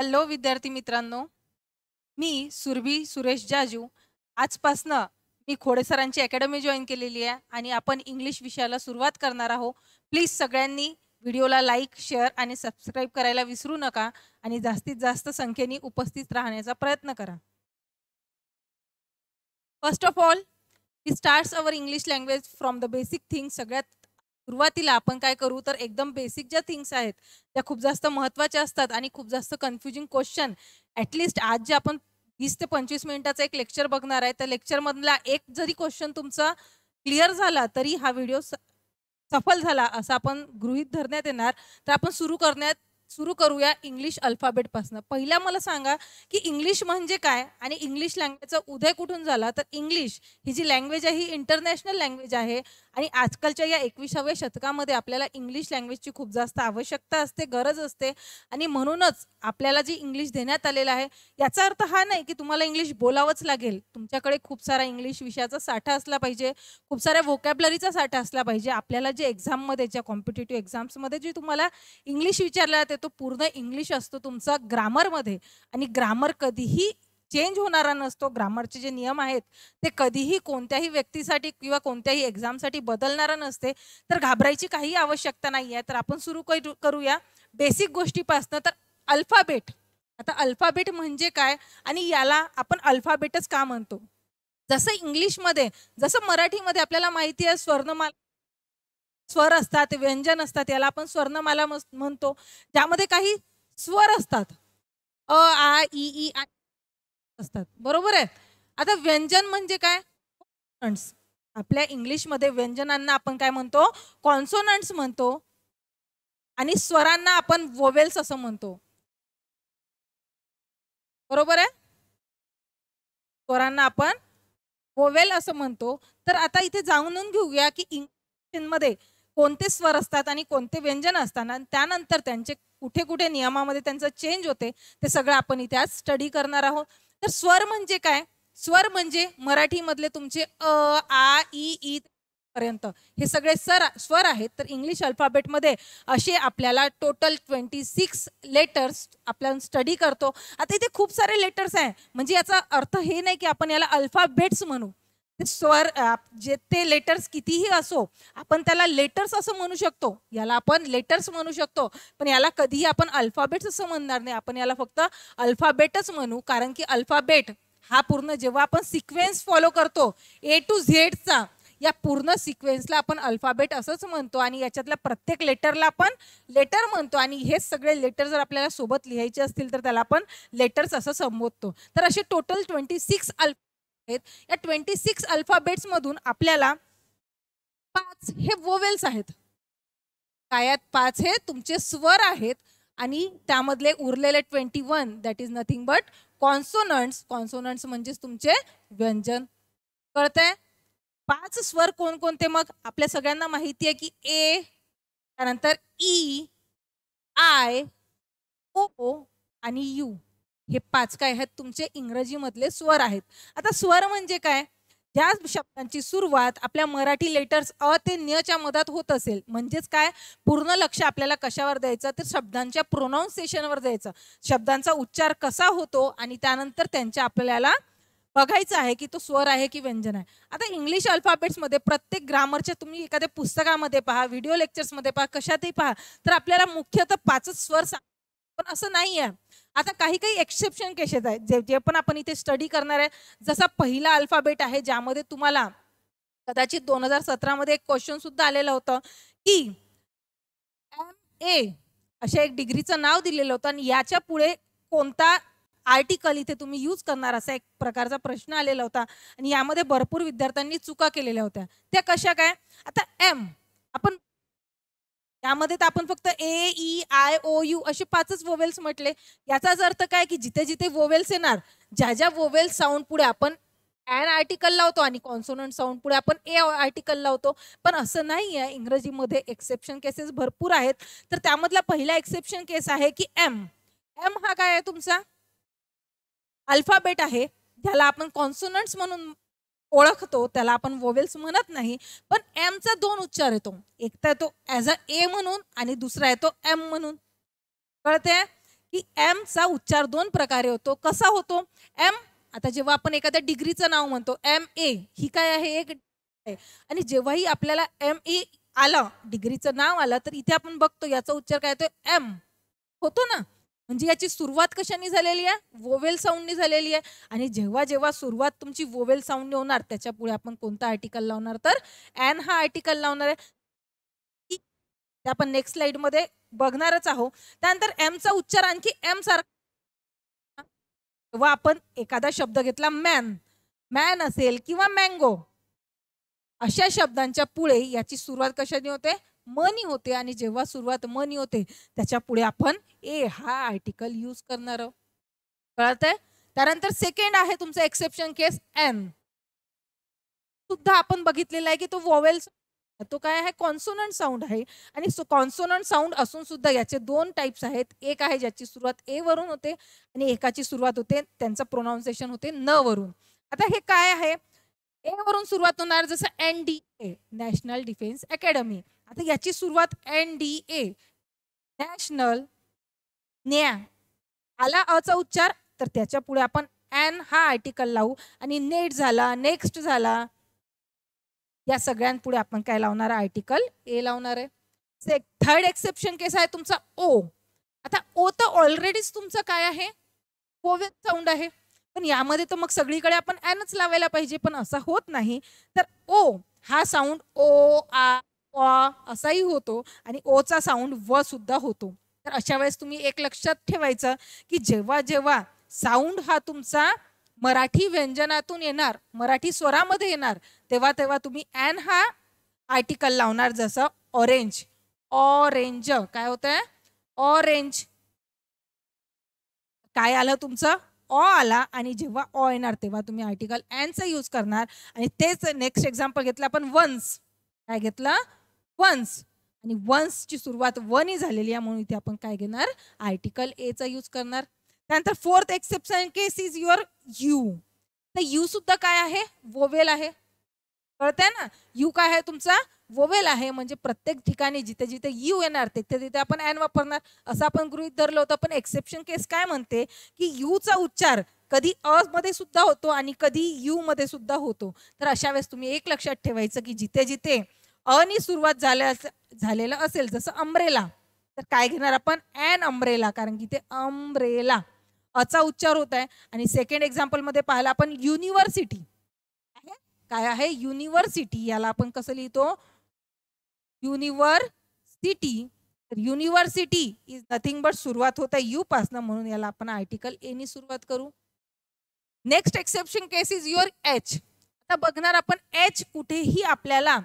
Hello विद्यार्थी मित्रांनो मी सुरभी सुरेश जाजू आजपासनं मी खोडेसरांची अकॅडमी जॉईन केलेली आहे आणि आपण इंग्लिश विषयाला सुरुवात करणार आहोत प्लीज सगळ्यांनी व्हिडिओला लाईक शेअर आणि सबस्क्राईब करायला विसरू नका आणि जास्तीत जास्त संख्येने उपस्थित राहण्याचा प्रयत्न करा first of all he starts our English language from the basic thing सगळ्यात सुरुवातीला आपण काय करू तर एकदम बेसिक ज्या थिंग्स आहेत त्या खूप जास्त महत्त्वाच्या असतात आणि खूप जास्त कन्फ्युजिंग क्वेश्चन ॲटलिस्ट आज जे आपण वीस ते पंचवीस मिनिटाचं एक लेक्चर बघणार आहे त्या लेक्चरमधला एक जरी क्वेश्चन तुमचा क्लिअर झाला तरी हा व्हिडिओ सफल झाला असं आपण गृहित धरण्यात येणार तर आपण सुरू करण्यात सुरू करूया इंग्लिश अल्फाबेटपासनं पहिला मला सांगा की इंग्लिश म्हणजे काय आणि इंग्लिश लँग्वेजचा उदय कुठून झाला तर इंग्लिश ही जी लँग्वेज आहे ही इंटरनॅशनल लँग्वेज आहे आणि आजकालच्या या एकविसाव्या शतकामध्ये आपल्याला इंग्लिश लँग्वेजची खूप जास्त आवश्यकता असते गरज असते आणि म्हणूनच आपल्याला जी इंग्लिश देण्यात आलेला आहे याचा अर्थ हा नाही की तुम्हाला इंग्लिश बोलावंच लागेल तुमच्याकडे खूप सारा इंग्लिश विषयाचा साठा असला पाहिजे खूप साऱ्या व्होकॅबलरीचा साठा असला पाहिजे आपल्याला जे एक्झाममध्ये ज्या कॉम्पिटेटिव्ह एक्झाम्समध्ये जे तुम्हाला इंग्लिश विचारला जाते तो पूर्ण इंग्लिश असतो तुमचा ग्रामरमध्ये आणि ग्रामर कधीही चेंज होणारा नसतो ग्रामरचे जे नियम आहेत ते कधीही कोणत्याही व्यक्तीसाठी किंवा कोणत्याही एक्झामसाठी बदलणारा नसते तर घाबरायची काही आवश्यकता नाही आहे तर आपण सुरू करूया बेसिक गोष्टीपासनं तर अल्फाबेट आता अल्फाबेट म्हणजे काय आणि याला आपण अल्फाबेटच का म्हणतो जसं इंग्लिशमध्ये जसं मराठीमध्ये आपल्याला माहिती आहे स्वर्णमाला स्वर असतात व्यंजन असतात याला आपण स्वर्णमाला म्हणतो ज्यामध्ये काही स्वर असतात अ आ ई ई असतात बरोबर आहे आता व्यंजन म्हणजे काय आपल्या इंग्लिशमध्ये व्यंजनांना आपण काय म्हणतो कॉन्सोनंट्स म्हणतो आणि स्वरांना आपण वोवेल्स असं म्हणतो बरोबर आहे स्वरांना आपण वोवेल असं म्हणतो तर आता इथे जाऊन घेऊया की इंग्लिशमध्ये कोणते स्वर असतात आणि कोणते व्यंजन असतात आणि त्यानंतर त्यांचे कुठे कुठे नियमामध्ये त्यांचं चेंज होते ते सगळं आपण इथे आज स्टडी करणार आहोत तर स्वर म्हणजे काय स्वर म्हणजे मराठीमधले तुमचे अ आ ई ई पर्यंत हे सगळे सर स्वर आहेत तर इंग्लिश अल्फाबेटमध्ये असे आपल्याला टोटल ट्वेंटी सिक्स लेटर्स आपण स्टडी करतो आता इथे खूप सारे लेटर्स आहे म्हणजे याचा अर्थ हे नाही की आपण याला अल्फाबेट्स म्हणू स्वर जे ते लेटर्स कितीही असो आपण त्याला लेटर्स असं म्हणू शकतो याला आपण लेटर्स म्हणू शकतो पण याला कधीही आपण अल्फाबेट्स असं म्हणणार नाही आपण याला फक्त अल्फाबेटच म्हणू कारण की अल्फाबेट हा पूर्ण जेव्हा आपण सिक्वेन्स फॉलो करतो ए टू झेडचा या पूर्ण सिक्वेन्सला आपण अल्फाबेट असंच म्हणतो आणि याच्यातल्या प्रत्येक लेटरला आपण लेटर म्हणतो आणि हे सगळे लेटर जर आपल्याला सोबत लिहायचे असतील तर त्याला आपण लेटर्स असं संबोधतो तर असे टोटल ट्वेंटी सिक्स अल्फ या ट्वेंटी सिक्स अल्फाबेट्स मधून आपल्याला पाच हे वोवेल्स आहेत कायात पाच हे तुमचे स्वर आहेत आणि त्यामधले उरलेले twenty one that is nothing but consonants consonants म्हणजेच तुमचे व्यंजन कळतंय पाच स्वर कोणकोणते मग आपल्या सगळ्यांना माहिती आहे की ए त्यानंतर ई आय ओ आणि यू हे पाच काय आहेत तुमचे इंग्रजीमधले स्वर आहेत आता स्वर म्हणजे काय ज्या शब्दांची सुरुवात आपल्या मराठी लेटर्स अ ते मधात होत असेल म्हणजेच काय पूर्ण लक्ष आपल्याला कशावर द्यायचं तर शब्दांच्या प्रोनाऊन्सिएशनवर द्यायचं शब्दांचा उच्चार कसा होतो आणि त्यानंतर त्यांच्या आपल्याला बघायचं आहे की तो स्वर आहे की व्यंजन आहे आता इंग्लिश अल्फाबेट्समध्ये प्रत्येक ग्रामरच्या तुम्ही एखाद्या पुस्तकामध्ये पहा व्हिडिओ लेक्चर्समध्ये पहा कशातही पहा तर आपल्याला मुख्यतः पाचच स्वर सांग पण असं नाही आहे आता काही काही एक्सेप्शन केसेस आहेत जे जे पण आपण इथे स्टडी करणार आहे जसा पहिला अल्फाबेट आहे ज्यामध्ये तुम्हाला कदाचित दोन हजार सतरामध्ये एक क्वेश्चन सुद्धा आलेलं होतं की एम ए अशा एक डिग्रीचं नाव दिलेलं होतं आणि याच्या पुढे कोणता आर्टिकल इथे तुम्ही यूज करणार असा एक प्रकारचा प्रश्न आलेला होता आणि यामध्ये भरपूर विद्यार्थ्यांनी चुका केलेल्या होत्या त्या कशा काय आता एम आपण त्यामध्ये तर आपण फक्त A E I O U असे पाचच वोवेल्स म्हटले याचाच अर्थ काय की जिथे जिथे वोवेल्स येणार ज्या ज्या वोवेल्स साऊंड पुढे आपण एन आर्टिकल लावतो आणि कॉन्सोनंट साऊंड पुढे आपण ए आर्टिकल लावतो पण असं नाही आहे इंग्रजीमध्ये एक्सेप्शन केसेस भरपूर आहेत तर त्यामधला पहिला एक्सेप्शन केस आहे की एम एम हा काय आहे तुमचा अल्फाबेट आहे ज्याला आपण कॉन्सोनंट्स म्हणून ओळखतो त्याला आपण वोवेल्स म्हणत नाही पण एमचा दोन उच्चार येतो एक तर येतो ॲज अ ए म्हणून आणि दुसरा येतो एम म्हणून कळते की एमचा उच्चार दोन प्रकारे होतो कसा होतो एम आता जेव्हा आपण एखाद्या डिग्रीचं नाव म्हणतो एम ए ही काय आहे एक आणि जेव्हाही आपल्याला एम ए आलं डिग्रीचं नाव आलं तर इथे आपण बघतो याचा उच्चार काय येतो एम होतो ना म्हणजे याची सुरुवात कशाने झालेली आहे वोवेल साऊंडनी झालेली आहे आणि जेव्हा जेव्हा सुरुवात तुमची वोवेल साऊंडने होणार त्याच्या पुढे आपण कोणता आर्टिकल लावणार तर ॲन हा आर्टिकल लावणार आहे आपण नेक्स्ट मध्ये बघणारच आहोत त्यानंतर एमचा उच्चार आणखी एम सारखा तेव्हा आपण एखादा शब्द घेतला मॅन मॅन असेल किंवा मँगो अशा शब्दांच्या पुढे याची सुरुवात कशाने होते मनी होते आणि जेव्हा सुरुवात मनी होते त्याच्या पुढे आपण ए हा आर्टिकल यूज करणार आहोत कळत आहे त्यानंतर सेकंड आहे तुमचा एक्सेप्शन केस एन सुद्धा आपण बघितलेला आहे की तो वॉवेल तो काय आहे कॉन्सोनंट साऊंड आहे आणि कॉन्सोनंट साऊंड असून सुद्धा याचे दोन टाईप्स आहेत एक आहे ज्याची सुरुवात ए वरून होते आणि एकाची सुरुवात होते त्यांचं प्रोनाऊन्सिएशन होते न वरून आता हे काय आहे ए वरून सुरुवात होणार जसं N D A national defence academy आता याची सुरुवात एन डी ए नॅशनल न्या आला अचा उच्चार तर त्याच्या पुढे आपण एन हा आर्टिकल लावू आणि नेट झाला नेक्स्ट झाला या सगळ्यांपुढे आपण काय लावणार आर्टिकल ए लावणार आहे से थर्ड एक्सेप्शन केस आहे तुमचा ओ आता ओ तर ऑलरेडीच तुमचं काय आहे कोवेत साऊंड आहे पण यामध्ये तर मग सगळीकडे आपण एनच लावायला पाहिजे पण असं होत नाही तर ओ हा साऊंड ओ आ वा असाही होतो आणि ओचा साऊंड व सुद्धा होतो तर अशा वेळेस तुम्ही एक लक्षात ठेवायचं की जेव्हा जेव्हा साऊंड हा तुमचा मराठी व्यंजनातून येणार मराठी स्वरामध्ये येणार तेव्हा तेव्हा तुम्ही ॲन हा आर्टिकल लावणार जसं ऑरेंज ऑरेंज काय होतंय ऑरेंज काय आलं तुमचं ऑ आला आणि जेव्हा ऑ येणार तेव्हा तुम्ही आर्टिकल ॲनचा यूज करणार आणि तेच नेक्स्ट एक्झाम्पल घेतलं आपण वन्स काय घेतलं वन्स आणि वन्सची सुरुवात वनी झालेली आहे म्हणून इथे आपण काय घेणार आर्टिकल एचा यूज करणार त्यानंतर fourth exception case is your U तर यू सुद्धा काय आहे वोवेल आहे कळतंय ना यू काय आहे तुमचा वोवेल आहे म्हणजे प्रत्येक ठिकाणी जिथे जिथे यू येणार तिथे तिथे आपण एन वापरणार असं आपण गृहित धरलं होतं पण एक्सेप्शन केस काय म्हणते की यूचा उच्चार कधी अ मध्ये सुद्धा होतो आणि कधी यू मध्ये सुद्धा होतो तर अशा वेळेस तुम्ही एक लक्षात ठेवायचं की जिथे जिथे अनी सुरुवात झाल्या झालेलं असेल जसं अम्ब्रेला तर काय घेणार आपण एन अम्ब्रेला कारण की ते अम्ब्रेला अचा उच्चार होत आहे आणि सेकंड एक्झाम्पलमध्ये पाहिलं आपण युनिव्हर्सिटी काय आहे युनिव्हर्सिटी याला आपण कसं लिहितो युनिव्हर्सिटी तर युनिव्हर्सिटी इज नथिंग बट सुरुवात होत आहे यू पासनं म्हणून याला आपण आर्टिकल एनी सुरुवात करू next exception case is your H आता बघणार आपण एच कुठेही आपल्याला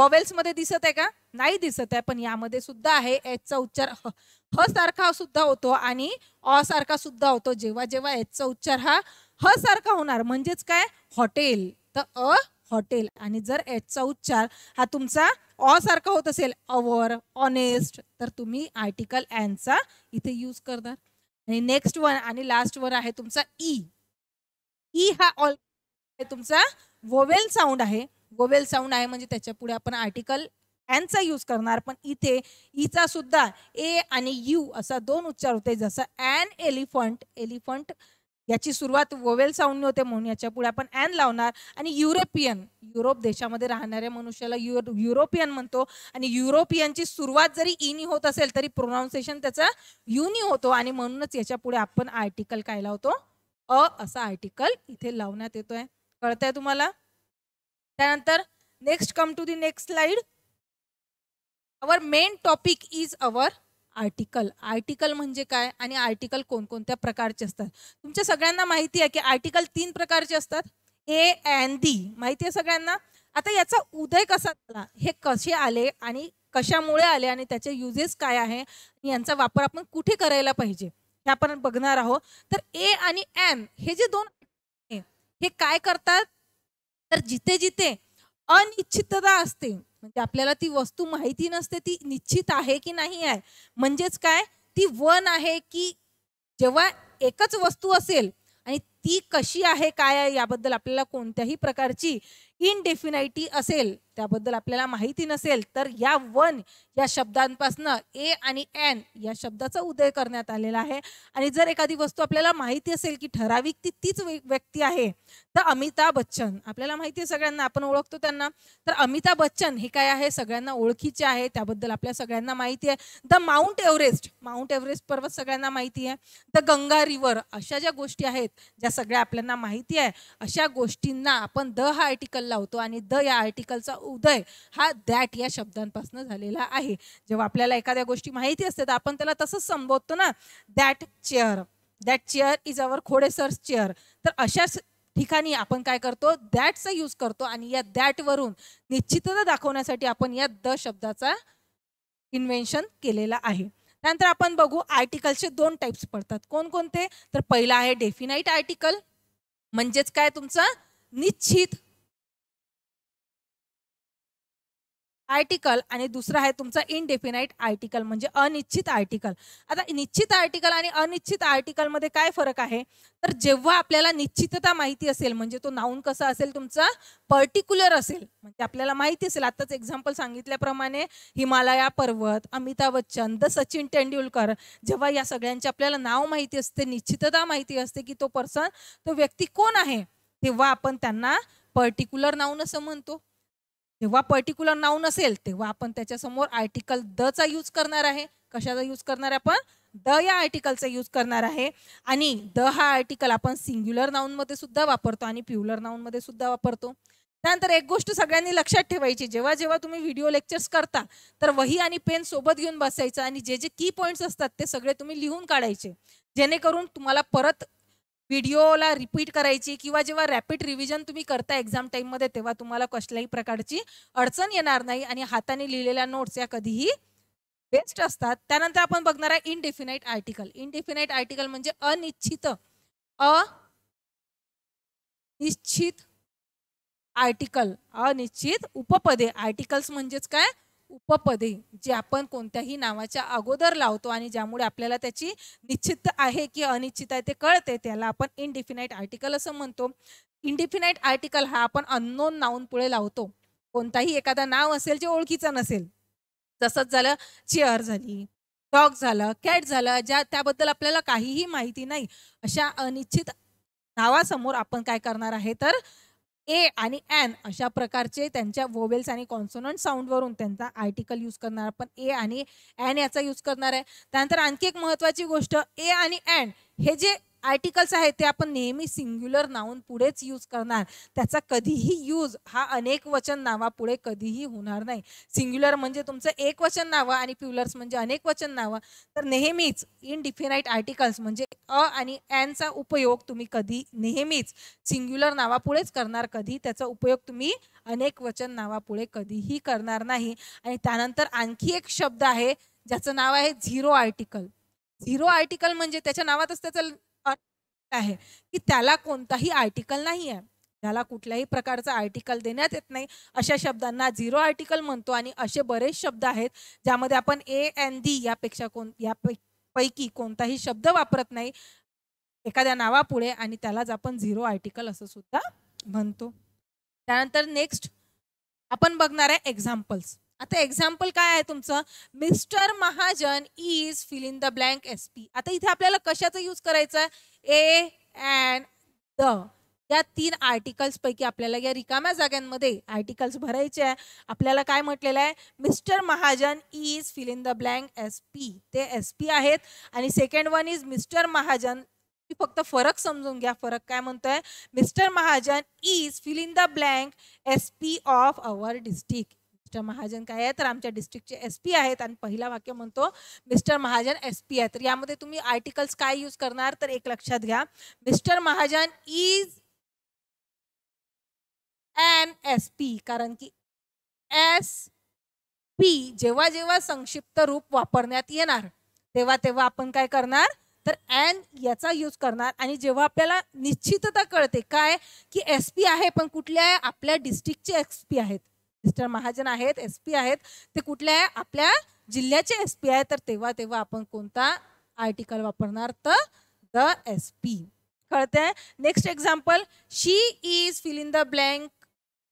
वॉवेल्स मध्ये दिसत आहे का नाही दिसत आहे पण यामध्ये सुद्धा आहे एचचा उच्चार ह, सारखा सुद्धा होतो आणि अ सारखा सुद्धा होतो जेव्हा जेव्हा एचचा उच्चार हा ह सारखा होणार म्हणजेच काय हॉटेल तर अ हॉटेल आणि जर एचचा उच्चार हा तुमचा अ सारखा होत असेल अवर ऑनेस्ट तर तुम्ही आर्टिकल चा इथे यूज करणार आणि नेक्स्ट वन आणि लास्ट वर आहे तुमचा ई e. ई e हा ऑल तुमचा वोवेल साऊंड आहे गोवेल साऊंड आहे म्हणजे त्याच्या पुढे आपण आर्टिकल एनचा यूज करणार पण इथे ईचा सुद्धा ए आणि यू असा दोन उच्चार होते जसं ॲन एलिफंट एलिफंट याची सुरुवात वोवेल साऊंडने होते म्हणून याच्या पुढे आपण ॲन लावणार आणि युरोपियन युरोप देशामध्ये राहणाऱ्या मनुष्याला युरो युरोपियन म्हणतो आणि युरोपियनची सुरुवात जरी इनी e होत असेल तरी प्रोनाऊन्सिएशन त्याचा युनी होतो आणि म्हणूनच याच्या पुढे आपण आर्टिकल काय लावतो अ असा आर्टिकल इथे लावण्यात येतोय कळतंय तुम्हाला त्यानंतर next come to the next slide our main topic is our article article म्हणजे काय आणि आर्टिकल कोणकोणत्या प्रकारचे असतात तुमच्या सगळ्यांना माहिती आहे की आर्टिकल तीन प्रकारचे असतात ए अँड दी माहिती आहे सगळ्यांना आता याचा उदय कसा झाला हे कसे आले आणि कशामुळे आले आणि त्याचे युजेस काय आहे यांचा वापर आपण कुठे करायला पाहिजे हे आपण बघणार आहोत तर ए आणि एम हे जे दोन हे काय करतात तर जिथे जिथे अनिश्चितता असते म्हणजे आपल्याला ती वस्तू माहिती नसते ती निश्चित आहे की नाही आहे म्हणजेच काय ती वन आहे की जेव्हा एकच वस्तू असेल आणि ती कशी आहे काय आहे याबद्दल आपल्याला कोणत्याही प्रकारची इनडेफिनायटी असेल त्याबद्दल आपल्याला माहिती नसेल तर या वन या शब्दांपासनं ए आणि एन या शब्दाचा उदय करण्यात आलेला आहे आणि जर एखादी वस्तू आपल्याला माहिती असेल की ठराविक ती तीच व्यक्ती आहे तर अमिताभ बच्चन आपल्याला माहिती आहे सगळ्यांना आपण ओळखतो त्यांना तर अमिताभ बच्चन हे काय आहे सगळ्यांना ओळखीचे आहे त्याबद्दल आपल्या सगळ्यांना माहिती आहे the Mount Everest Mount Everest पर्वत सगळ्यांना माहिती आहे द गंगा रिव्हर अशा ज्या गोष्टी आहेत ज्या सगळ्या आपल्याला माहिती आहे अशा गोष्टींना आपण द हा आर्टिकल लावतो आणि द या आर्टिकलचा उदय हा दॅट या शब्दांपासून झालेला आहे जेव्हा आपल्याला एखाद्या गोष्टी माहिती असते तर आपण त्याला तसंच संबोधतो ना that chair that chair is our Khode sir chair तर अशाच ठिकाणी आपण काय करतो दॅटचा यूज करतो आणि या वरून निश्चितता दाखवण्यासाठी आपण या द शब्दाचा इन्व्हेन्शन केलेला आहे त्यानंतर आपण बघू आर्टिकलचे दोन टाईप्स पडतात कोणकोणते तर पहिला आहे डेफिनाईट आर्टिकल म्हणजेच काय तुमचा निश्चित आर्टिकल आणि दुसरा आहे तुमचा इनडेफिनाईट आर्टिकल म्हणजे अनिश्चित आर्टिकल आता निश्चित आर्टिकल आणि अनिश्चित आर्टिकलमध्ये काय फरक आहे तर जेव्हा आपल्याला निश्चितता माहिती असेल म्हणजे तो नाऊन कसा असेल तुमचा पर्टिक्युलर असेल म्हणजे आपल्याला माहिती असेल आताच एक्झाम्पल सांगितल्याप्रमाणे हिमालया पर्वत अमिताभ बच्चन द सचिन तेंडुलकर जेव्हा या सगळ्यांचे आपल्याला नाव माहिती असते निश्चितता माहिती असते की तो पर्सन तो व्यक्ती कोण आहे तेव्हा आपण त्यांना पर्टिक्युलर नाऊन असं म्हणतो जेव्हा पर्टिक्युलर नाऊन असेल तेव्हा आपण त्याच्यासमोर आर्टिकल द चा यूज करणार आहे कशाचा यूज करणार आहे आपण द या आर्टिकलचा यूज करणार आहे आणि द हा आर्टिकल आपण सिंग्युलर नाऊनमध्ये सुद्धा वापरतो आणि प्युलर नाऊनमध्ये सुद्धा वापरतो त्यानंतर एक गोष्ट सगळ्यांनी लक्षात ठेवायची जेव्हा जेव्हा तुम्ही व्हिडिओ लेक्चर्स करता तर वही आणि पेन सोबत घेऊन बसायचं आणि जे जे की पॉईंट्स असतात ते सगळे तुम्ही लिहून काढायचे जेणेकरून तुम्हाला परत व्हिडिओला रिपीट करायची किंवा जेव्हा रॅपिड रिव्हिजन तुम्ही करता एक्झाम टाईममध्ये तेव्हा तुम्हाला कसल्याही प्रकारची अडचण येणार नाही आणि हाताने लिहिलेल्या नोट्स या कधीही बेस्ट असतात त्यानंतर आपण बघणार आहे इनडेफिनाईट आर्टिकल इनडेफिनाईट आर्टिकल म्हणजे अनिश्चित अनिश्चित आर्टिकल अनिश्चित उपपदे आर्टिकल्स म्हणजेच काय उपपदे जे आपण कोणत्याही नावाच्या अगोदर लावतो आणि ज्यामुळे आपल्याला त्याची निश्चित आहे की अनिश्चित आहे ते कळते त्याला आपण इनडिफिनाईट आर्टिकल असं म्हणतो इनडिफिनाईट आर्टिकल हा आपण अननोन नाऊन पुढे लावतो कोणताही एखादा नाव असेल जे ओळखीचं नसेल तसंच झालं चेअर झाली डॉग झालं कॅट झालं ज्या त्याबद्दल आपल्याला काहीही माहिती नाही अशा अनिश्चित नावासमोर आपण काय करणार आहे तर ए आणि ॲन अशा प्रकारचे त्यांच्या वोवेल्स आणि कॉन्सोनंट साऊंडवरून त्यांचा आर्टिकल यूज करणार आपण ए आणि एन याचा यूज करणार आहे त्यानंतर आणखी एक महत्त्वाची गोष्ट ए आणि ॲन हे जे आर्टिकल्स आहेत ते आपण नेहमी सिंग्युलर नावून पुढेच यूज करणार त्याचा कधीही यूज हा अनेक वचन नावापुढे कधीही होणार नाही सिंग्युलर म्हणजे तुमचं एक वचन नावं आणि प्युलर्स म्हणजे अनेक वचन नावं तर नेहमीच इनडिफिनाईट आर्टिकल्स म्हणजे अ आणि एनचा उपयोग तुम्ही कधी नेहमीच सिंग्युलर नावापुढेच करणार कधी त्याचा उपयोग तुम्ही अनेक वचन नावापुढे कधीही करणार नाही आणि त्यानंतर आणखी एक शब्द आहे ज्याचं नाव आहे झिरो आर्टिकल झिरो आर्टिकल म्हणजे त्याच्या नावातच त्याचं आहे की त्याला कोणताही आर्टिकल नाही आहे त्याला कुठल्याही प्रकारचं आर्टिकल देण्यात येत नाही अशा शब्दांना झिरो आर्टिकल म्हणतो आणि असे बरेच शब्द आहेत ज्यामध्ये आपण ए एन डी यापेक्षा कोण यापैकी कोणताही शब्द वापरत नाही एखाद्या नावापुढे आणि त्यालाच आपण झिरो आर्टिकल असं सुद्धा म्हणतो त्यानंतर नेक्स्ट आपण बघणार आहे एक्झाम्पल्स आता एक्झाम्पल काय आहे तुमचं mister Mahajan is fill in the blank S P आता इथे आपल्याला कशाचं यूज करायचं आहे ए अँड द या तीन आर्टिकल्सपैकी आपल्याला या रिकाम्या जागांमध्ये आर्टिकल्स भरायचे आहे आपल्याला काय म्हटलेलं आहे mister Mahajan is fill in the blank S P ते एस पी आहेत आणि second one is mister Mahajan फक्त फरक समजून घ्या फरक काय म्हणतोय mister Mahajan is fill in the blank S P of our district mister Mahajan काय आहे तर आमच्या डिस्ट्रिक्टचे एस पी आहेत आणि पहिला वाक्य म्हणतो मिस्टर महाजन एस पी आहे तर यामध्ये तुम्ही आर्टिकल्स काय यूज करणार तर एक लक्षात घ्या mister Mahajan is an S P कारण की एस पी जेव्हा जेव्हा संक्षिप्त रूप वापरण्यात येणार तेव्हा तेव्हा आपण काय करणार तर एन याचा यूज करणार आणि जेव्हा आपल्याला निश्चितता कळते काय की एस पी आहे पण कुठल्या आपल्या डिस्ट्रिक्टचे एस पी आहेत मिस्टर महाजन आहेत एस पी आहेत ते कुठल्या आहे आपल्या जिल्ह्याचे एस पी आहे तर तेव्हा तेव्हा आपण कोणता आर्टिकल वापरणार तर द एस पी कळते next example she is fill in the blank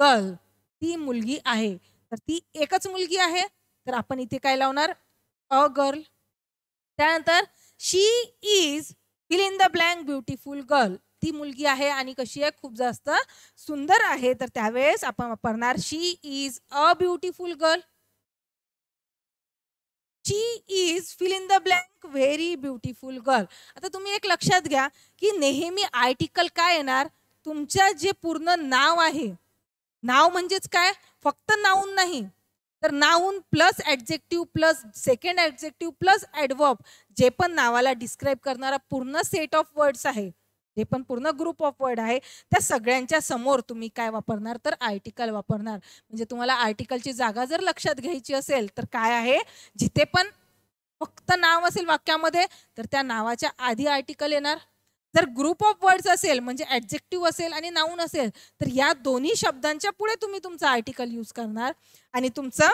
girl ती मुलगी आहे तर ती एकच मुलगी आहे तर आपण इथे काय लावणार अ गर्ल त्यानंतर she is fill in the blank beautiful girl ती मुलगी आहे आणि कशी आहे खूप जास्त सुंदर आहे तर त्यावेळेस आपण वापरणार she is a beautiful girl she is fill in the blank very beautiful girl आता तुम्ही एक लक्षात घ्या की नेहमी आर्टिकल काय येणार तुमच्या जे पूर्ण नाव आहे नाव म्हणजेच काय फक्त नाऊन नाही तर noun plus adjective plus second adjective plus adverb जे पण नावाला डिस्क्राईब करणारा पूर्ण सेट ऑफ वर्ड्स आहे हे पण पूर्ण ग्रुप ऑफ वर्ड आहे त्या सगळ्यांच्या समोर तुम्ही काय वापरणार तर आर्टिकल वापरणार म्हणजे तुम्हाला आर्टिकलची जागा जर लक्षात घ्यायची असेल तर काय आहे जिथे पण फक्त नाव असेल वाक्यामध्ये तर त्या नावाच्या आधी आर्टिकल येणार जर ग्रुप ऑफ वर्ड्स असेल म्हणजे ॲडजेक्टिव्ह असेल आणि नाऊन असेल तर या दोन्ही शब्दांच्या पुढे तुम्ही तुमचं आर्टिकल यूज करणार आणि तुमचं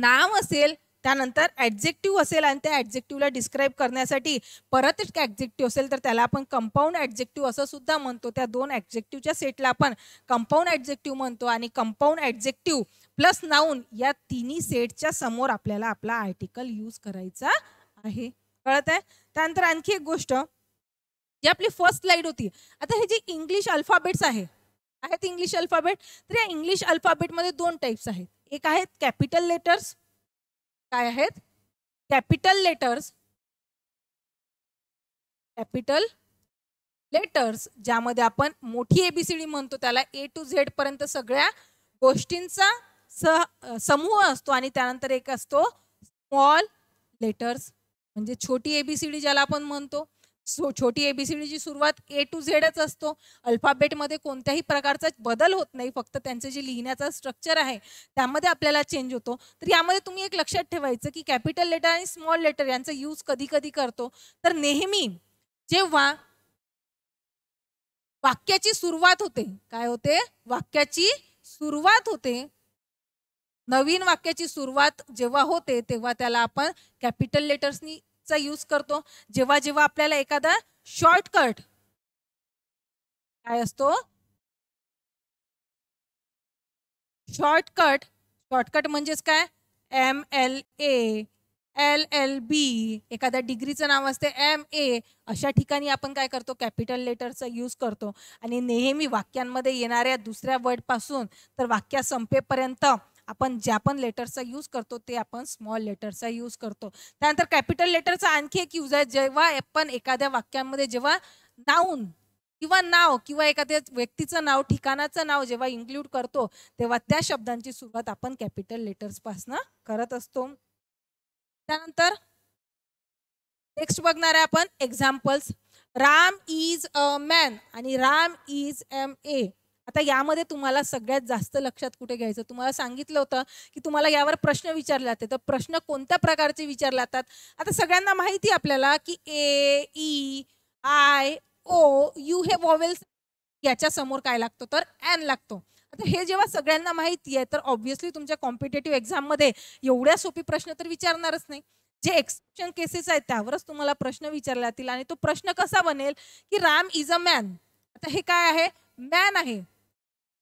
नाव असेल त्यानंतर ॲडजेक्टिव्ह असेल आणि त्या ॲडजेक्टिव्हला डिस्क्राईब करण्यासाठी परत एक ॲडजेक्टिव्ह असेल तर त्याला आपण कंपाऊंड ॲडजेक्टिव्ह असं सुद्धा म्हणतो त्या दोन ॲडजेक्टिव्हच्या सेटला आपण कंपाऊंड ॲडजेक्टिव्ह म्हणतो आणि कंपाऊंड ॲडजेक्टिव्ह प्लस नाऊन या तिन्ही सेटच्या समोर आपल्याला आपला आर्टिकल यूज करायचा आहे कळत आहे त्यानंतर आणखी एक गोष्ट जी आपली फर्स्ट स्लाईड होती आता हे जे इंग्लिश अल्फाबेट्स आहे आहेत इंग्लिश अल्फाबेट तर या इंग्लिश अल्फाबेटमध्ये दोन टाईप्स आहेत एक आहेत कॅपिटल लेटर्स काय आहेत कॅपिटल लेटर्स कॅपिटल लेटर्स ज्यामध्ये आपण मोठी एबीसीडी म्हणतो त्याला ए टू झेड पर्यंत सगळ्या गोष्टींचा समूह असतो आणि त्यानंतर एक असतो स्मॉल लेटर्स म्हणजे छोटी एबीसीडी ज्याला आपण म्हणतो सो छोटी एबीसीडीची सुरुवात ए टू झेडच असतो अल्फाबेटमध्ये कोणत्याही प्रकारचा बदल होत नाही फक्त त्यांचे जे लिहिण्याचा स्ट्रक्चर आहे त्यामध्ये आपल्याला चेंज होतो तर यामध्ये तुम्ही एक लक्षात ठेवायचं की कॅपिटल लेटर आणि स्मॉल लेटर यांचा यूज कधी कधी करतो तर नेहमी जेव्हा वाक्याची सुरुवात होते काय होते वाक्याची सुरुवात होते नवीन वाक्याची सुरुवात जेव्हा होते तेव्हा त्याला आपण कॅपिटल लेटर्सनी चा यूज करतो जेव्हा जेव्हा आपल्याला एखादा शॉर्टकट काय असतो शॉर्टकट शॉर्टकट म्हणजेच काय M L A L L B एखाद्या डिग्रीचं नाव असते एम ए अशा ठिकाणी आपण काय करतो कॅपिटल लेटरचा यूज करतो आणि नेहमी वाक्यांमध्ये येणाऱ्या दुसऱ्या वर्डपासून तर वाक्य संपेपर्यंत आपण ज्या पण लेटरचा यूज करतो ते आपण स्मॉल लेटरचा यूज करतो त्यानंतर कॅपिटल लेटरचा आणखी एक यूज आहे जेव्हा आपण एखाद्या वाक्यांमध्ये जेव्हा नाऊन किंवा नाव किंवा एखाद्या व्यक्तीचं नाव ठिकाणाचं नाव जेव्हा इन्क्ल्यूड करतो तेव्हा त्या शब्दांची सुरुवात आपण कॅपिटल लेटर्सपासनं करत असतो त्यानंतर नेक्स्ट बघणार आहे आपण examples Ram is a man आणि राम इज एम ए आता यामध्ये तुम्हाला सगळ्यात जास्त लक्षात कुठे घ्यायचं तुम्हाला सांगितलं होतं की तुम्हाला यावर प्रश्न विचारले जाते तर प्रश्न कोणत्या प्रकारचे विचारले जातात आता सगळ्यांना माहिती आहे आपल्याला की A E I O U हे वॉवेल्स याच्या समोर काय लागतो तर ॲन लागतो आता हे जेव्हा सगळ्यांना माहिती आहे तर ऑब्व्हियसली तुमच्या कॉम्पिटेटिव्ह एक्झाममध्ये एवढ्या सोपी प्रश्न तर विचारणारच नाही जे एक्सेप्शन केसेस आहेत त्यावरच तुम्हाला प्रश्न विचारले जातील आणि तो प्रश्न कसा बनेल की राम इज अ मॅन आता हे काय आहे मॅन आहे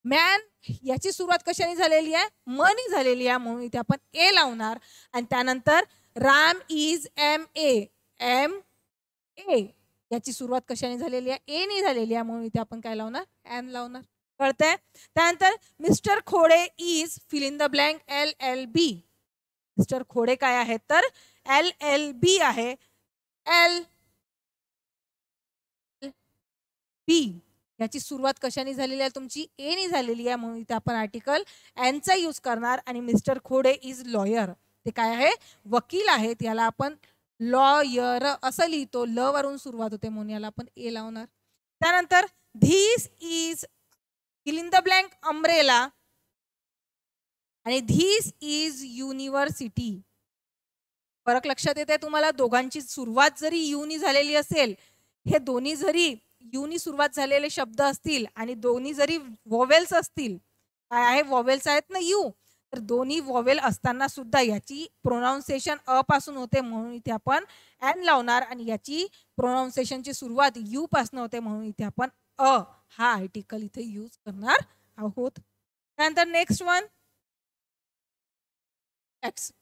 मॅन याची सुरुवात कशाने झालेली आहे मनी झालेली आहे म्हणून इथे आपण ए लावणार आणि त्यानंतर Ram is M A M A याची सुरुवात कशाने झालेली आहे नी झालेली आहे म्हणून इथे आपण काय लावणार एम लावणार कळतंय त्यानंतर mister Khode is fill in the blank L L B mister Khode काय आहे तर एल एल बी आहे एल बी याची सुरुवात कशाने झालेली आहे तुमची एनी झालेली आहे म्हणून इथे आपण आर्टिकल एनचा यूज करणार आणि मिस्टर खोडे इज लॉयर ते काय आहे वकील आहेत याला आपण लॉयर असं लिहितो ल वरून सुरुवात होते म्हणून याला आपण ए लावणार त्यानंतर this is in the blank umbrella आणि धीस इज युनिव्हर्सिटी फरक लक्षात येत आहे तुम्हाला दोघांची सुरुवात जरी युनी झालेली असेल हे दोन्ही जरी युनी सुरुवात झालेले शब्द असतील आणि दोन्ही जरी वॉवेल्स असतील काय आहे वॉवेल्स आहेत ना यू तर दोन्ही वॉवेल असताना सुद्धा याची प्रोनाऊन्सिएशन अ पासून होते म्हणून इथे आपण एन लावणार आणि याची प्रोनाउन्सिएशनची सुरुवात यू पासून होते म्हणून इथे आपण अ हा आर्टिकल इथे यूज करणार आहोत त्यानंतर नेक्स्ट वन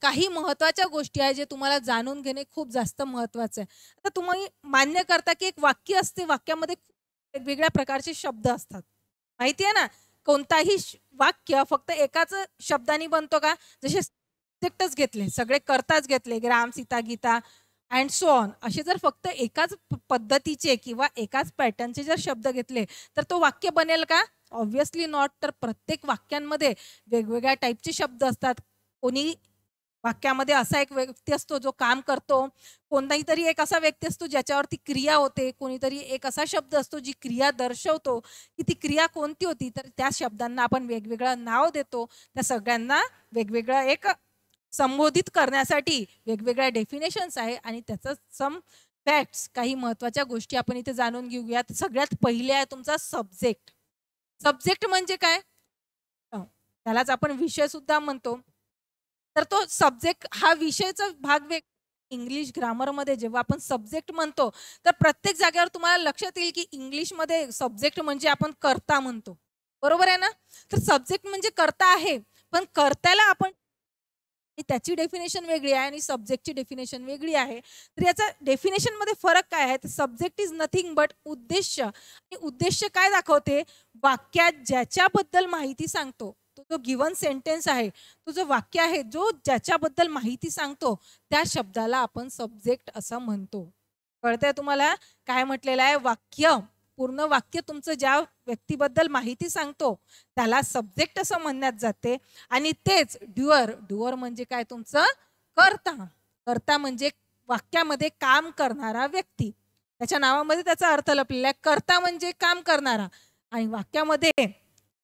काही महत्वाच्या गोष्टी आहेत जे तुम्हाला जाणून घेणे खूप जास्त महत्वाचं आहे आता तुम्ही मान्य करता की एक वाक्य असते वाक्यामध्ये वेगवेगळ्या प्रकारचे शब्द असतात माहिती आहे ना कोणताही वाक्य फक्त एकाच शब्दानी बनतो का जसे सब्जेक्टच घेतले सगळे करताच घेतले Ram Sita Gita and so on असे जर फक्त एकाच पद्धतीचे किंवा एकाच पॅटर्नचे जर शब्द घेतले तर तो वाक्य बनेल का ऑब्व्हियसली नॉट तर प्रत्येक वाक्यांमध्ये वेगवेगळ्या टाईपचे शब्द असतात कोणी वाक्यामध्ये असा एक व्यक्ती असतो जो काम करतो कोणताही तरी एक असा व्यक्ती असतो ज्याच्यावरती क्रिया होते कोणीतरी एक असा शब्द असतो जी क्रिया दर्शवतो की ती क्रिया कोणती होती तर त्या शब्दांना आपण वेगवेगळं नाव देतो त्या सगळ्यांना वेगवेगळं एक संबोधित करण्यासाठी वेगवेगळ्या डेफिनेशन्स आहे आणि त्याचं सम फॅक्ट्स काही महत्त्वाच्या गोष्टी आपण इथे जाणून घेऊयात सगळ्यात पहिले आहे तुमचा सब्जेक्ट सब्जेक्ट म्हणजे काय त्यालाच आपण विषय सुद्धा म्हणतो तर तो सब्जेक्ट हा विषयचा भाग वेग इंग्लिश ग्रामरमध्ये जेव्हा आपण सब्जेक्ट म्हणतो तर प्रत्येक जागेवर तुम्हाला लक्षात येईल की इंग्लिशमध्ये सब्जेक्ट म्हणजे आपण करता म्हणतो बरोबर आहे ना तर सब्जेक्ट म्हणजे करता आहे पण करताला आपण त्याची डेफिनेशन वेगळी आहे आणि सब्जेक्टची डेफिनेशन वेगळी आहे तर याचा डेफिनेशनमध्ये फरक काय आहे तर सब्जेक्ट इज नथिंग बट उद्देश आणि उद्देश काय दाखवते वाक्यात ज्याच्याबद्दल माहिती सांगतो जो गिवन सेंटेन्स आहे तो जो वाक्य आहे जो ज्याच्याबद्दल माहिती सांगतो त्या शब्दाला आपण सब्जेक्ट असं म्हणतो कळतंय तुम्हाला काय म्हटलेलं आहे वाक्य पूर्ण वाक्य तुमचं ज्या व्यक्तीबद्दल माहिती सांगतो त्याला सब्जेक्ट असं म्हणण्यात जाते आणि तेच ड्युअर ड्युअर म्हणजे काय तुमचं करता करता म्हणजे वाक्यामध्ये काम करणारा व्यक्ती त्याच्या नावामध्ये त्याचा अर्थ लपलेला आहे करता म्हणजे काम करणारा आणि वाक्यामध्ये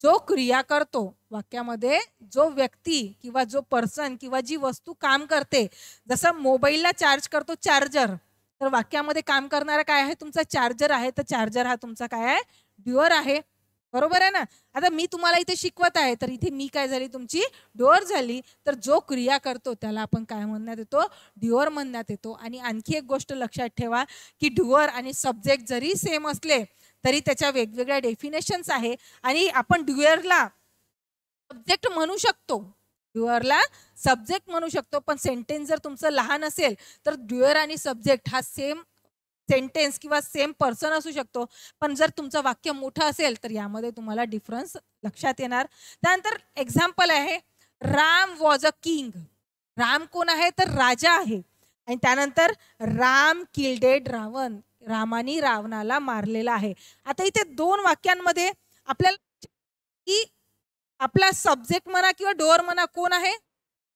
जो क्रिया करतो वाक्यामध्ये जो व्यक्ती किंवा जो पर्सन किंवा जी वस्तू काम करते जसं मोबाईलला चार्ज करतो चार्जर तर वाक्यामध्ये काम करणारा काय आहे तुमचा चार्जर आहे तर चार्जर हा तुमचा काय आहे ड्युअर आहे बरोबर आहे ना आता मी तुम्हाला इथे शिकवत आहे तर इथे मी काय झाली तुमची डोअर झाली तर जो क्रिया करतो त्याला आपण काय म्हणण्यात येतो ड्युअर म्हणण्यात येतो आणि आणखी एक गोष्ट लक्षात ठेवा की ड्युअर आणि सब्जेक्ट जरी सेम असले तरी त्याच्या वेगवेगळ्या डेफिनेशन्स आहे आणि आपण ड्युअरला सब्जेक्ट म्हणू शकतो ड्युअरला सब्जेक्ट म्हणू शकतो पण सेंटेन्स जर तुमचं लहान असेल तर ड्युअर आणि सब्जेक्ट हा सेम सेंटेन्स किंवा सेम पर्सन असू शकतो पण जर तुमचं वाक्य मोठं असेल तर यामध्ये तुम्हाला डिफरन्स लक्षात येणार त्यानंतर एक्झाम्पल आहे Ram was a king Ram कोण आहे तर राजा आहे आणि त्यानंतर राम किल्डेड रावण रामानी रावणाला मारलेला आहे आता इथे दोन वाक्यांमध्ये आपल्याला की आपला सब्जेक्ट म्हणा किंवा डोअर म्हणा कोण आहे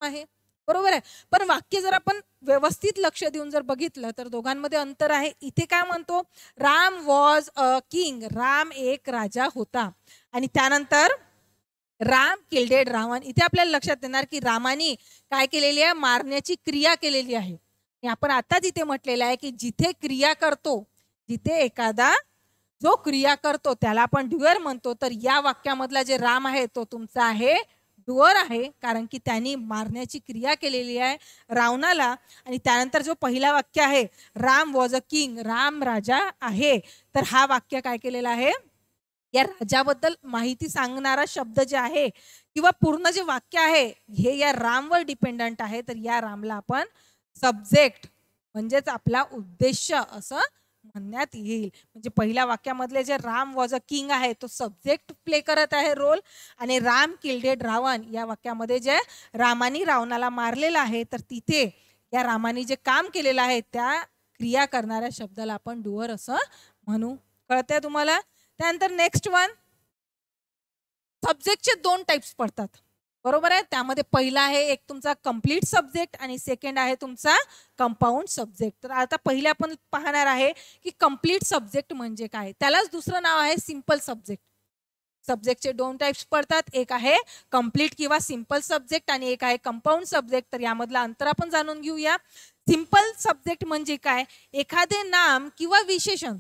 आहे बरोबर आहे पण वाक्य जर आपण व्यवस्थित लक्ष देऊन जर बघितलं तर दोघांमध्ये अंतर आहे इथे काय म्हणतो Ram was a king Ram एक राजा होता आणि त्यानंतर राम किल्डेड रावण इथे आपल्याला लक्षात येणार की रामाने काय केलेली आहे मारण्याची क्रिया केलेली आहे आपण आता जिथे म्हटलेलं आहे की जिथे क्रिया करतो तिथे एखादा जो क्रिया करतो त्याला आपण डुअर म्हणतो तर या वाक्यामधला जे राम आहे तो तुमचा आहे डुअर आहे कारण की त्यांनी मारण्याची क्रिया केलेली आहे रावणाला आणि त्यानंतर जो पहिला वाक्य आहे Ram was a king Ram राजा आहे तर हा वाक्य काय केलेला आहे या राजाबद्दल माहिती सांगणारा शब्द जे आहे किंवा पूर्ण जे वाक्य आहे हे या रामवर डिपेंडंट आहे तर या रामला आपण सब्जेक्ट म्हणजेच आपला उद्देश असं म्हणण्यात येईल म्हणजे पहिल्या वाक्यामधले जे राम वॉज अ किंग आहे तो सब्जेक्ट प्ले करत आहे रोल आणि राम किल्डेड रावण या वाक्यामध्ये जे रामानी रावणाला मारलेलं आहे तर तिथे या रामानी जे काम केलेलं आहे त्या क्रिया करणाऱ्या शब्दाला आपण डुअर असं म्हणू कळतंय तुम्हाला त्यानंतर नेक्स्ट वन सब्जेक्टचे दोन टाईप्स पडतात बरोबर आहे त्यामध्ये पहिला आहे एक तुमचा कंप्लीट सब्जेक्ट आणि सेकंड आहे तुमचा कंपाऊंड सब्जेक्ट तर आता पहिले आपण पाहणार आहे की कंप्लीट सब्जेक्ट म्हणजे काय त्यालाच दुसरं नाव आहे सिम्पल सब्जेक्ट सब्जेक्टचे दोन टाईप्स पडतात एक आहे कंप्लीट किंवा सिंपल सब्जेक्ट आणि एक आहे कंपाऊंड सब्जेक्ट तर यामधला अंतर आपण जाणून घेऊया सिम्पल सब्जेक्ट म्हणजे काय एखादे नाम किंवा विशेषण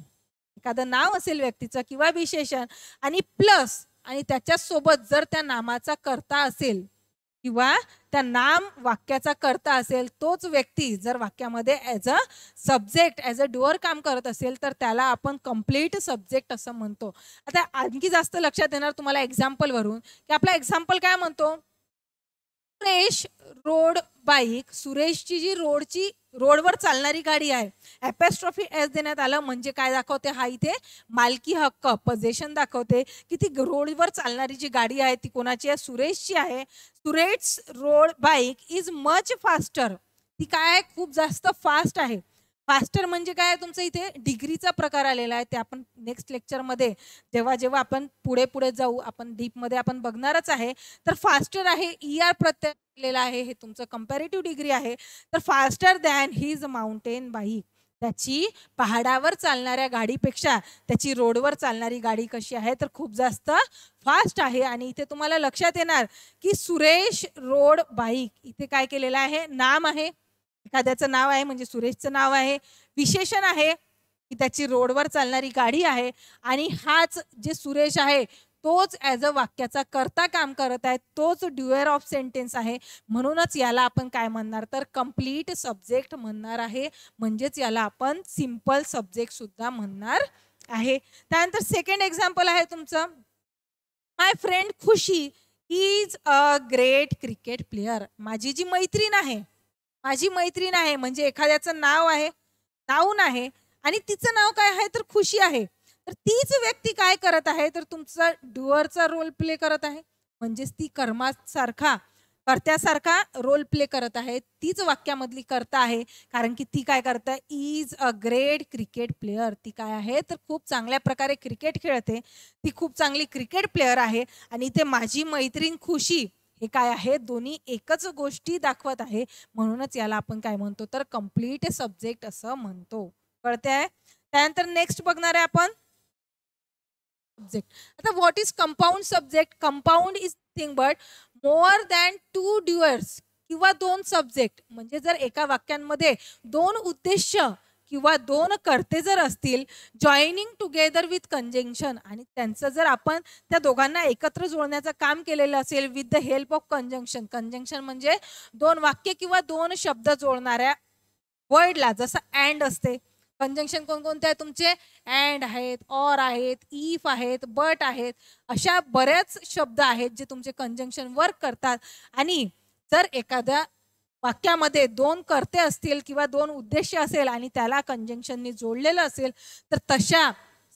एखादं नाव असेल व्यक्तीचं किंवा विशेषण आणि प्लस आणि त्याच्यासोबत जर त्या नामाचा करता असेल किंवा त्या नाम वाक्याचा करता असेल तोच व्यक्ती जर वाक्यामध्ये as a subject as a doer काम करत असेल तर त्याला आपण कम्प्लीट सब्जेक्ट असं म्हणतो आता आणखी जास्त लक्षात येणार तुम्हाला एक्झाम्पलवरून की आपला एक्झाम्पल काय म्हणतो सुरेश रोड बाईक सुरेशची जी रोडची रोडवर चालणारी गाडी आहे ॲपॅस्ट्रॉफी एस देण्यात आलं म्हणजे काय दाखवते हा इथे मालकी हक्क पजेशन दाखवते की ती रोडवर चालणारी जी गाडी आहे ती कोणाची आहे सुरेशची आहे Suresh road bike is much faster ती काय आहे खूप जास्त फास्ट आहे फास्टर म्हणजे काय तुमचं इथे डिग्रीचा प्रकार आलेला आहे ते आपण नेक्स्ट लेक्चरमध्ये जेव्हा जेव्हा आपण पुढे पुढे जाऊ आपण डीपमध्ये आपण बघणारच आहे तर फास्टर आहे ई e आर प्रत्यय आहे हे तुमचं कम्पॅरेटिव्ह डिग्री आहे तर faster than his mountain bike त्याची पहाडावर चालणाऱ्या गाडीपेक्षा त्याची रोडवर चालणारी गाडी कशी आहे तर खूप जास्त फास्ट आहे आणि इथे तुम्हाला लक्षात येणार की सुरेश रोड बाईक इथे काय केलेलं आहे नाम आहे एखाद्याचं नाव आहे म्हणजे सुरेशचं नाव आहे विशेषण आहे की त्याची रोडवर चालणारी गाडी आहे आणि हाच जे सुरेश आहे तोच ॲज अ वाक्याचा करता काम करत आहे तोच ड्युअर ऑफ सेंटेन्स आहे म्हणूनच याला आपण काय म्हणणार तर कम्प्लीट सब्जेक्ट म्हणणार आहे म्हणजेच याला आपण सिम्पल सब्जेक्ट सुद्धा म्हणणार आहे त्यानंतर सेकंड एक्झाम्पल आहे तुमचं my friend Khushi is a great cricket player माझी जी मैत्रीण आहे माझी मैत्रीण आहे म्हणजे एखाद्याचं नाव आहे नावून आहे आणि तिचं नाव काय आहे तर खुशी आहे तर तीच व्यक्ती काय करत आहे तर तुमचा डुअरचा रोल प्ले करत आहे म्हणजेच ती कर्मासारखा कर्त्यासारखा रोल प्ले करत आहे तीच वाक्यामधली करता आहे कारण की ती काय करत आहे is a great cricket player ती काय आहे तर खूप चांगल्या प्रकारे क्रिकेट खेळते ती खूप चांगली क्रिकेट प्लेअर आहे आणि ते माझी मैत्रीण खुशी हे काय आहे दोन्ही एकच गोष्टी दाखवत आहे म्हणूनच याला आपण काय म्हणतो तर कम्प्लीट सब्जेक्ट असं म्हणतो कळते आहे त्यानंतर नेक्स्ट बघणार आहे आपण सब्जेक्ट आता what is compound subject compound is thing but more than two doers किंवा दोन सब्जेक्ट म्हणजे जर एका वाक्यांमध्ये दोन उद्देश किंवा दोन कर्ते जर असतील जॉईनिंग टुगेदर विथ कंजंक्शन आणि त्यांचं जर आपण त्या दोघांना एकत्र जोडण्याचं काम केलेलं असेल with the help of conjunction conjunction म्हणजे दोन वाक्य किंवा दोन शब्द जोडणाऱ्या वर्डला जसं अँड असते कंजंक्शन कोणकोणते आहे तुमचे अँड आहेत ऑर आहेत इफ आहेत बट आहेत अशा बऱ्याच शब्द आहेत जे तुमचे कंजंक्शन वर्क करतात आणि जर एखाद्या वाक्यामध्ये दोन कर्ते असतील किंवा दोन उद्देश असेल आणि त्याला कंजंक्शननी जोडलेलं असेल तर तशा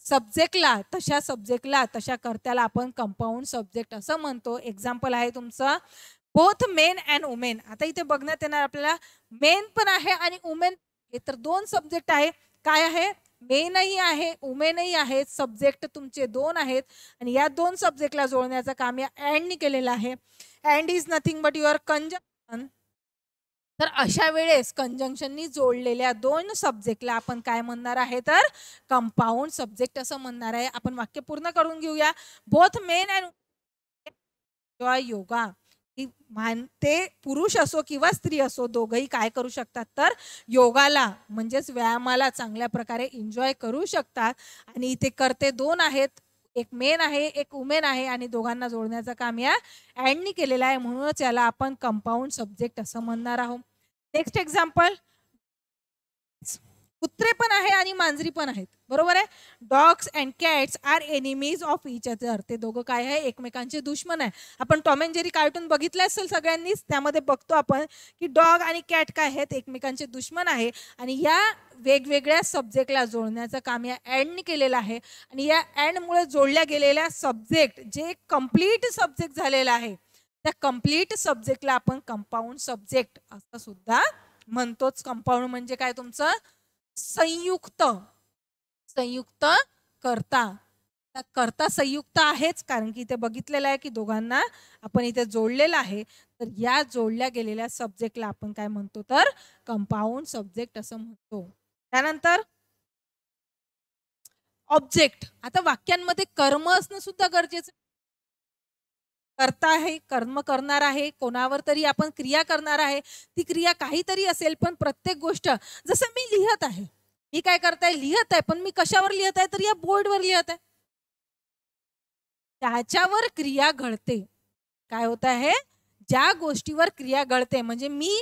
सब्जेक्टला तशा सब्जेक्टला तशा कर्त्याला आपण कंपाऊंड सब्जेक्ट असं म्हणतो एक्झाम्पल आहे तुमचं बोथ मेन अँड वुमेन आता इथे बघण्यात येणार आपल्याला मेन पण आहे आणि वुमेन हे तर दोन सब्जेक्ट आहे काय आहे मेनही आहे वुमेनही आहेत सब्जेक्ट तुमचे दोन आहेत आणि या दोन सब्जेक्टला जोडण्याचं काम या अँडनी केलेलं आहे and is nothing but your conjunction तर अशा वेळेस कंजंक्शननी जोडलेल्या दोन सब्जेक्टला आपण काय म्हणणार आहे तर कंपाऊंड सब्जेक्ट असं म्हणणार आहे आपण वाक्य पूर्ण करून घेऊया बोथ मेन अँड योगा की मानते पुरुष असो किंवा स्त्री असो दोघंही काय करू शकतात तर योगाला म्हणजेच व्यायामाला चांगल्या प्रकारे एन्जॉय करू शकतात आणि इथे करते दोन आहेत एक मेन आहे एक उमेन आहे आणि दोघांना जोडण्याचं काम या अँडनी केलेलं आहे म्हणूनच याला आपण कंपाऊंड सब्जेक्ट असं म्हणणार आहोत नेक्स्ट एक्झाम्पल कुत्रे पण आहे आणि मांजरी पण आहेत बरोबर आहे dogs and cats are enemies of each other ते दोघं काय आहे एकमेकांचे दुश्मन आहे आपण टॉम अँड जेरी कार्टून बघितलं असेल सगळ्यांनीच त्यामध्ये बघतो आपण की डॉग आणि कॅट काय आहेत एकमेकांचे दुश्मन आहे आणि या वेगवेगळ्या सब्जेक्टला जोडण्याचं काम या ॲडने केलेलं आहे आणि या ॲडमुळे जोडल्या गेलेल्या सब्जेक्ट जे कम्प्लीट सब्जेक्ट झालेला आहे त्या कम्प्लीट सब्जेक्टला आपण कंपाऊंड सब्जेक्ट असं सुद्धा म्हणतोच कंपाऊंड म्हणजे काय तुमचं संयुक्त संयुक्त करता करता संयुक्त आहेच कारण की इथे बघितलेलं आहे की दोघांना आपण इथे जोडलेलं आहे तर या जोडल्या गेलेल्या सब्जेक्टला आपण काय म्हणतो तर कंपाऊंड सब्जेक्ट असं म्हणतो त्यानंतर ऑब्जेक्ट आता वाक्यांमध्ये कर्म असणं सुद्धा गरजेचं करता आहे कर्म करणार आहे कोणावर तरी आपण क्रिया करणार आहे ती क्रिया काहीतरी असेल पण प्रत्येक गोष्ट जसं मी लिहत आहे मी काय करताय लिहत आहे पण मी कशावर लिहत आहे तर या बोर्डवर लिहत आहे त्याच्यावर क्रिया घडते काय होत आहे ज्या गोष्टीवर क्रिया घडते म्हणजे मी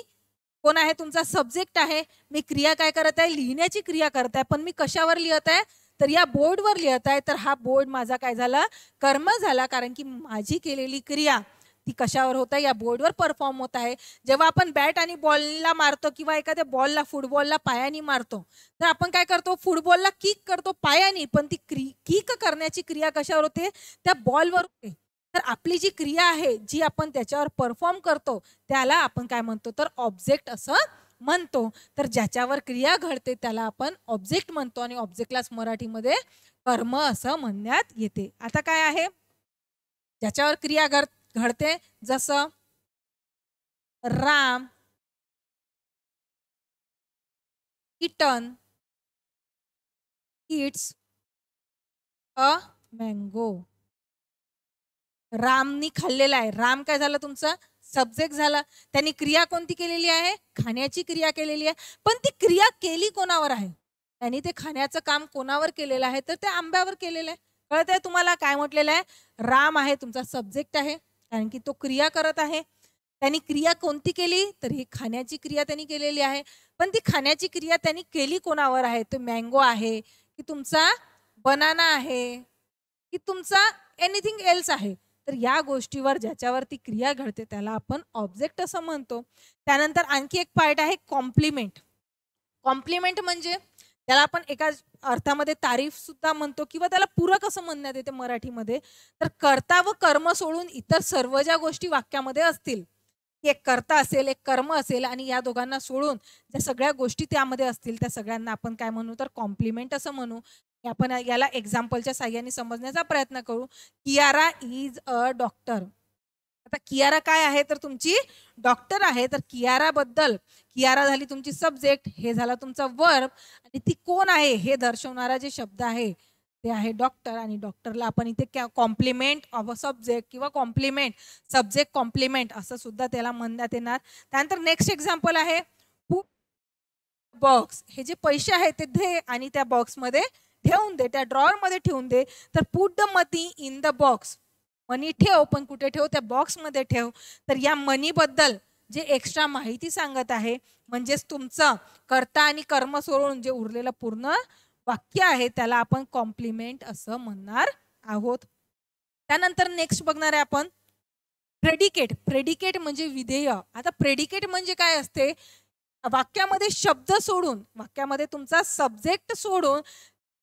कोण आहे तुमचा सब्जेक्ट आहे मी क्रिया काय करत आहे लिहिण्याची क्रिया करत आहे पण मी कशावर लिहत आहे तर या बोर्डवर लिहत आहे तर हा बोर्ड माझा काय झाला कर्म झाला कारण की माझी केलेली क्रिया ती कशावर होत आहे या बोर्डवर परफॉर्म होत आहे जेव्हा आपण बॅट आणि बॉलला मारतो किंवा एखाद्या बॉलला फुटबॉलला पायाने मारतो तर आपण काय करतो फुटबॉलला किक करतो पायाने पण ती क्रि किक करण्याची क्रिया कशावर होते त्या बॉलवर होते तर आपली जी क्रिया आहे जी आपण त्याच्यावर परफॉर्म करतो त्याला आपण काय म्हणतो तर ऑब्जेक्ट असं म्हणतो तर ज्याच्यावर क्रिया घडते त्याला आपण ऑब्जेक्ट म्हणतो आणि ऑब्जेक्टलाच मराठीमध्ये कर्म असं म्हणण्यात येते आता काय आहे ज्याच्यावर क्रिया घडते जसं Ram eaten its a mango रामनी खाल्लेला आहे राम काय झालं तुमचं सब्जेक्ट झाला त्यांनी क्रिया कोणती केलेली आहे खाण्याची क्रिया केलेली आहे पण ती क्रिया केली कोणावर आहे त्यांनी ते खाण्याचं काम कोणावर केलेलं आहे तर ते आंब्यावर केलेलं आहे कळत आहे तुम्हाला काय म्हटलेलं आहे राम आहे तुमचा सब्जेक्ट आहे कारण की तो क्रिया करत आहे त्यांनी क्रिया कोणती केली तर ही खाण्याची क्रिया त्यांनी केलेली आहे पण ती खाण्याची क्रिया त्यांनी केली कोणावर आहे तो मँगो आहे की तुमचा बनाना आहे की तुमचा एनिथिंग एल्स आहे तर या गोष्टीवर ज्याच्यावरती क्रिया घडते त्याला आपण ऑब्जेक्ट असं म्हणतो त्यानंतर आणखी एक पार्ट आहे कॉम्प्लिमेंट कॉम्प्लिमेंट म्हणजे त्याला आपण एका अर्थामध्ये तारीफ सुद्धा म्हणतो किंवा त्याला पूरक असं म्हणण्यात येते मराठीमध्ये तर कर्ता व कर्म सोडून इतर सर्व ज्या गोष्टी वाक्यामध्ये असतील एक कर्ता असेल एक कर्म असेल आणि या दोघांना सोडून ज्या सगळ्या गोष्टी त्यामध्ये असतील त्या सगळ्यांना आपण काय म्हणू तर कॉम्प्लिमेंट असं म्हणू आपण याला एक्झाम्पलच्या साह्याने समजण्याचा प्रयत्न करू कियारा इज अ डॉक्टर आता कियारा काय आहे तर तुमची डॉक्टर आहे तर बद्दल कियारा झाली तुमची सब्जेक्ट हे झाला तुमचा वर्ब आणि ती कोण आहे हे दर्शवणारा जे शब्द आहे ते आहे डॉक्टर आणि डॉक्टरला आपण इथे कॉम्प्लिमेंट ऑफ अ सब्जेक्ट किंवा कॉम्प्लिमेंट सब्जेक्ट कॉम्प्लिमेंट असं सुद्धा त्याला म्हणण्यात येणार त्यानंतर नेक्स्ट एक्झाम्पल आहे बॉक्स हे जे पैसे आहेत ते ध्ये आणि त्या बॉक्समध्ये ठेवून दे त्या ड्रॉवरमध्ये ठेवून दे तर put the money in the box money ठेव पण कुठे ठेव त्या बॉक्समध्ये ठेव तर या मनीबद्दल जे एक्स्ट्रा माहिती सांगत आहे म्हणजेच तुमचं कर्ता आणि कर्म सोडून जे उरलेलं पूर्ण वाक्य आहे त्याला आपण कॉम्प्लिमेंट असं म्हणणार आहोत त्यानंतर नेक्स्ट बघणार आहे आपण प्रेडिकेट प्रेडिकेट म्हणजे विधेय आता प्रेडिकेट म्हणजे काय असते वाक्यामध्ये शब्द सोडून वाक्यामध्ये तुमचा सब्जेक्ट सोडून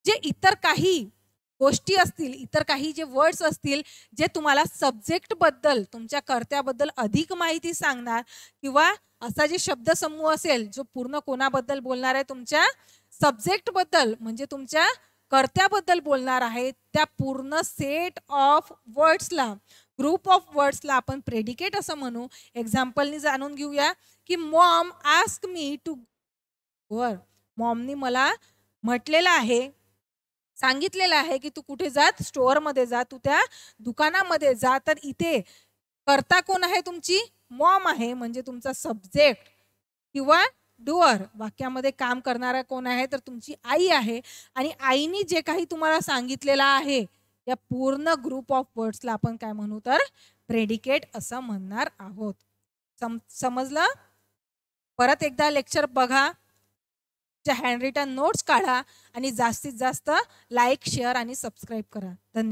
जे इतर काही गोष्टी असतील इतर काही जे वर्ड्स असतील जे तुम्हाला सब्जेक्टबद्दल तुमच्या कर्त्याबद्दल अधिक माहिती सांगणार किंवा असा जे शब्दसमूह असेल जो पूर्ण कोणाबद्दल बोलणार आहे तुमच्या सब्जेक्टबद्दल म्हणजे तुमच्या कर्त्याबद्दल बोलणार आहे त्या पूर्ण सेट ऑफ वर्ड्सला ग्रुप ऑफ वर्ड्सला आपण प्रेडिकेट असं म्हणू एक्झाम्पलनी जाणून घेऊया की मॉम आस्क मी टू वर मॉमनी मला म्हटलेलं आहे सांगितलेलं आहे की तू कुठे जात स्टोअरमध्ये जा तू त्या दुकानामध्ये जा तर इथे करता कोण आहे तुमची मॉम आहे म्हणजे तुमचा सब्जेक्ट किंवा डुअर वाक्यामध्ये काम करणारा कोण आहे तर तुमची आई आहे आणि आईनी जे काही तुम्हाला सांगितलेलं आहे या पूर्ण ग्रुप ऑफ वर्ड्सला आपण काय म्हणू तर प्रेडिकेट असं म्हणणार आहोत सम समजलं परत एकदा लेक्चर बघा त्या हँड रिटर्न नोट्स काढा आणि जास्तीत जास्त लाईक शेअर आणि सबस्क्राईब करा धन्यवाद